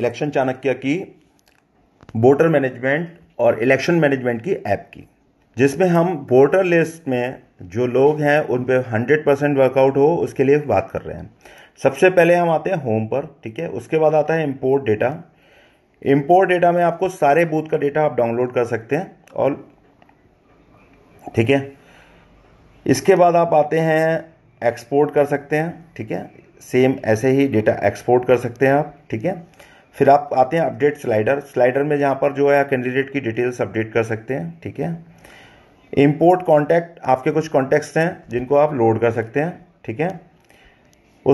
election Chanakya की voter management और election management की ऐप की जिसमें हम वोटर लिस्ट में जो लोग हैं उन पर हंड्रेड परसेंट वर्कआउट हो उसके लिए बात कर रहे हैं सबसे पहले हम आते हैं होम पर ठीक है उसके बाद आता है इम्पोर्ट डेटा इम्पोर्ट डेटा में आपको सारे बूथ का डेटा आप डाउनलोड कर सकते हैं और ठीक है इसके बाद आप आते हैं एक्सपोर्ट कर सकते हैं ठीक है सेम ऐसे ही डेटा एक्सपोर्ट कर सकते हैं आप ठीक है फिर आप आते हैं अपडेट स्लाइडर स्लाइडर में यहाँ पर जो है कैंडिडेट की डिटेल्स अपडेट कर सकते हैं ठीक है इम्पोर्ट कॉन्टैक्ट आपके कुछ कॉन्टैक्ट्स हैं जिनको आप लोड कर सकते हैं ठीक है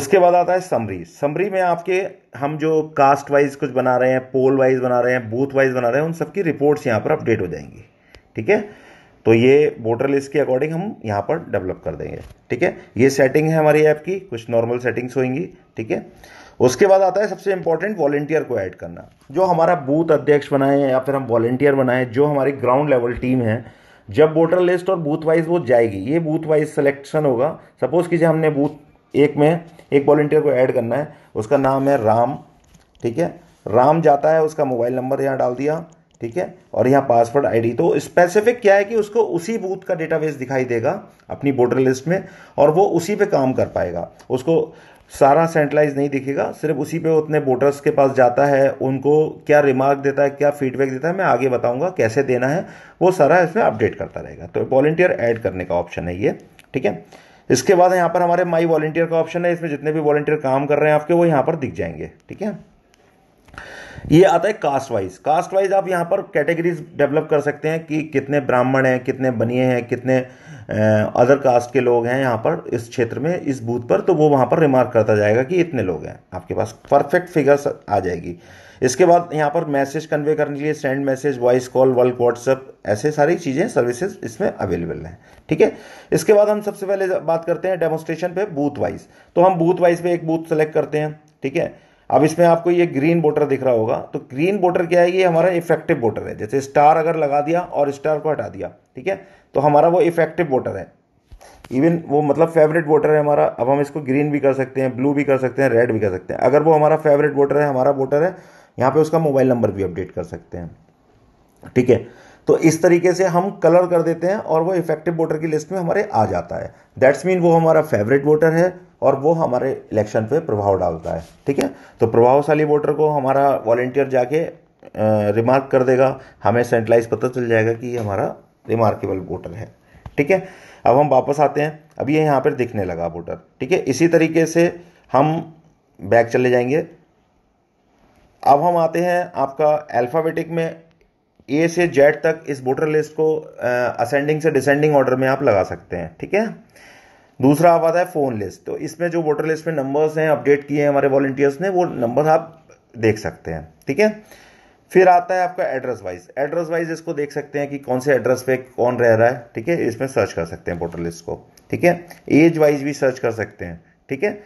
उसके बाद आता है समरी समरी में आपके हम जो कास्ट वाइज कुछ बना रहे हैं पोल वाइज बना रहे हैं बूथ वाइज बना रहे हैं उन सबकी रिपोर्ट्स यहाँ पर अपडेट हो जाएंगी ठीक है तो ये वोटर लिस्ट के अकॉर्डिंग हम यहाँ पर डेवलप कर देंगे ठीक है ये सेटिंग है हमारी ऐप की कुछ नॉर्मल सेटिंग्स होंगी ठीक है उसके बाद आता है सबसे इंपॉर्टेंट वॉलेंटियर को ऐड करना जो हमारा बूथ अध्यक्ष बनाए या फिर हम वॉलेंटियर बनाए जो हमारी ग्राउंड लेवल टीम है जब वोटर लिस्ट और बूथ वाइज वो जाएगी ये बूथ वाइज सिलेक्शन होगा सपोज कीजिए हमने बूथ एक में एक वॉलेंटियर को ऐड करना है उसका नाम है राम ठीक है राम जाता है उसका मोबाइल नंबर यहाँ डाल दिया ठीक है और यहाँ पासवर्ड आईडी तो स्पेसिफिक क्या है कि उसको उसी बूथ का डेटाबेस दिखाई देगा अपनी वोटर लिस्ट में और वो उसी पे काम कर पाएगा उसको सारा सेंट्रलाइज नहीं दिखेगा सिर्फ उसी पे उतने वोटर्स के पास जाता है उनको क्या रिमार्क देता है क्या फीडबैक देता है मैं आगे बताऊंगा कैसे देना है वो सारा इसमें अपडेट करता रहेगा तो वॉलेंटियर ऐड करने का ऑप्शन है ये ठीक है इसके बाद यहाँ पर हमारे माई वॉलेंटियर का ऑप्शन है इसमें जितने भी वॉलेंटियर काम कर रहे हैं आपके वो यहाँ पर दिख जाएंगे ठीक है ये आता है कास्ट वाइज कास्ट वाइज आप यहाँ पर कैटेगरीज डेवलप कर सकते हैं कि कितने ब्राह्मण हैं कितने बनिए हैं कितने अदर कास्ट के लोग हैं यहाँ पर इस क्षेत्र में इस बूथ पर तो वो वहाँ पर रिमार्क करता जाएगा कि इतने लोग हैं आपके पास परफेक्ट फिगर्स आ जाएगी इसके बाद यहाँ पर मैसेज कन्वे करने के लिए send message voice call world WhatsApp ऐसे सारी चीज़ें सर्विसेज इसमें अवेलेबल हैं ठीक है इसके बाद हम सबसे पहले बात करते हैं डेमोस्ट्रेशन पे बूथ वाइज तो हम बूथ वाइज पे एक बूथ सेलेक्ट करते हैं ठीक है अब इसमें आपको ये ग्रीन बोटर दिख रहा होगा तो ग्रीन बोटर क्या है ये हमारा इफेक्टिव बोटर है जैसे स्टार अगर लगा दिया और स्टार को हटा दिया ठीक है तो हमारा वो इफेक्टिव बोटर है इवन वो मतलब फेवरेट वोटर है हमारा अब हम इसको ग्रीन भी कर सकते हैं ब्लू भी कर सकते हैं रेड भी कर सकते हैं अगर वो हमारा फेवरेट वोटर है हमारा वोटर है यहाँ पे उसका मोबाइल नंबर भी अपडेट कर सकते हैं ठीक है तो इस तरीके से हम कलर कर देते हैं और वो इफेक्टिव वोटर की लिस्ट में हमारे आ जाता है दैट्स मीन वो हमारा फेवरेट वोटर है और वो हमारे इलेक्शन पे प्रभाव डालता है ठीक है तो प्रभावशाली वोटर को हमारा वॉलेंटियर जाके रिमार्क कर देगा हमें सेंट्रलाइज पता चल जाएगा कि ये हमारा रिमार्केबल वोटर है ठीक है अब हम वापस आते हैं अब ये यहाँ पर दिखने लगा वोटर ठीक है इसी तरीके से हम बैक चले जाएंगे अब हम आते हैं आपका अल्फ़ाबेटिक में ए से जेड तक इस वोटर लिस्ट को असेंडिंग से डिसेंडिंग ऑर्डर में आप लगा सकते हैं ठीक है दूसरा आप आता है फ़ोन लिस्ट तो इसमें जो वोटर लिस्ट में नंबर्स हैं अपडेट किए हैं हमारे वॉलेंटियर्स ने वो नंबर आप देख सकते हैं ठीक है फिर आता है आपका एड्रेस वाइज एड्रेस वाइज इसको देख सकते हैं कि कौन से एड्रेस पे कौन रह रहा है ठीक है इसमें सर्च कर सकते हैं वोटर लिस्ट को ठीक है एज वाइज भी सर्च कर सकते हैं ठीक है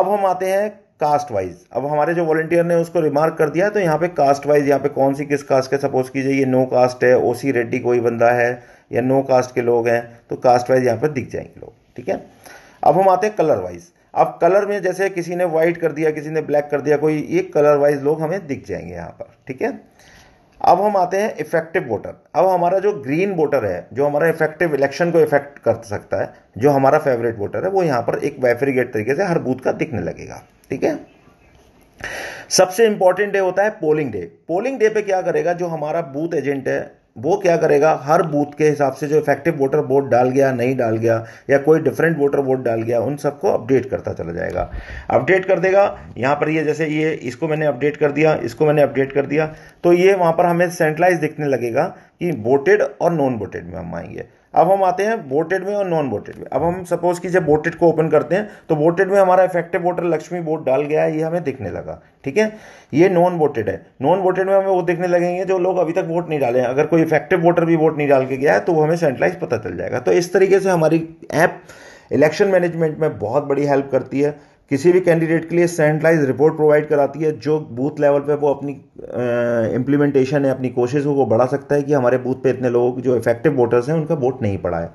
अब हम आते हैं कास्ट वाइज अब हमारे जो वॉलंटियर ने उसको रिमार्क कर दिया तो यहाँ पे कास्ट वाइज यहाँ पे कौन सी किस कास्ट के सपोज कीजिए ये नो कास्ट है ओ सी रेड्डी कोई बंदा है या नो कास्ट के लोग हैं तो कास्ट वाइज यहाँ पर दिख जाएंगे लोग ठीक है अब हम आते हैं कलर वाइज अब कलर में जैसे किसी ने वाइट कर दिया किसी ने ब्लैक कर दिया कोई ये कलर वाइज लोग हमें दिख जाएंगे यहाँ पर ठीक है अब हम आते हैं इफेक्टिव वोटर अब हमारा जो ग्रीन वोटर है जो हमारा इफेक्टिव इलेक्शन को इफेक्ट कर सकता है जो हमारा फेवरेट वोटर है वो यहाँ पर एक वेफरीगेट तरीके से हर बूथ का दिखने लगेगा ठीक है सबसे इंपॉर्टेंट डे होता है पोलिंग डे पोलिंग डे पे क्या करेगा जो हमारा बूथ एजेंट है वो क्या करेगा हर बूथ के हिसाब से जो इफेक्टिव वोटर वोट डाल गया नहीं डाल गया या कोई डिफरेंट वोटर वोट डाल गया उन सबको अपडेट करता चला जाएगा अपडेट कर देगा यहां पर ये जैसे ये इसको मैंने अपडेट कर दिया इसको मैंने अपडेट कर दिया तो ये वहां पर हमें सेंट्रलाइज दिखने लगेगा कि वोटेड और नॉन वोटेड में हम आएंगे अब हम आते हैं वोटेड में और नॉन वोटेड में अब हम सपोज कि जब वोटेड को ओपन करते हैं तो वोटेड में हमारा इफेक्टिव वोटर लक्ष्मी वोट डाल गया है ये हमें दिखने लगा ठीक है ये नॉन वोटेड है नॉन वोटेड में हमें वो दिखने लगेंगे जो लोग अभी तक वोट नहीं डाले हैं अगर कोई इफेक्टिव वोटर भी वोट नहीं डाल के गया है तो वो हमें सेंट्रलाइज पता चल जाएगा तो इस तरीके से हमारी ऐप इलेक्शन मैनेजमेंट में बहुत बड़ी हेल्प करती है किसी भी कैंडिडेट के लिए सेंट्रलाइज रिपोर्ट प्रोवाइड कराती है जो बूथ लेवल पे वो अपनी इम्प्लीमेंटेशन है अपनी हो को बढ़ा सकता है कि हमारे बूथ पे इतने लोगों जो इफेक्टिव वोटर्स हैं उनका वोट नहीं पड़ा है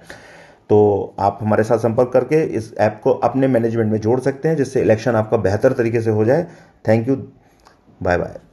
तो आप हमारे साथ संपर्क करके इस ऐप को अपने मैनेजमेंट में जोड़ सकते हैं जिससे इलेक्शन आपका बेहतर तरीके से हो जाए थैंक यू बाय बाय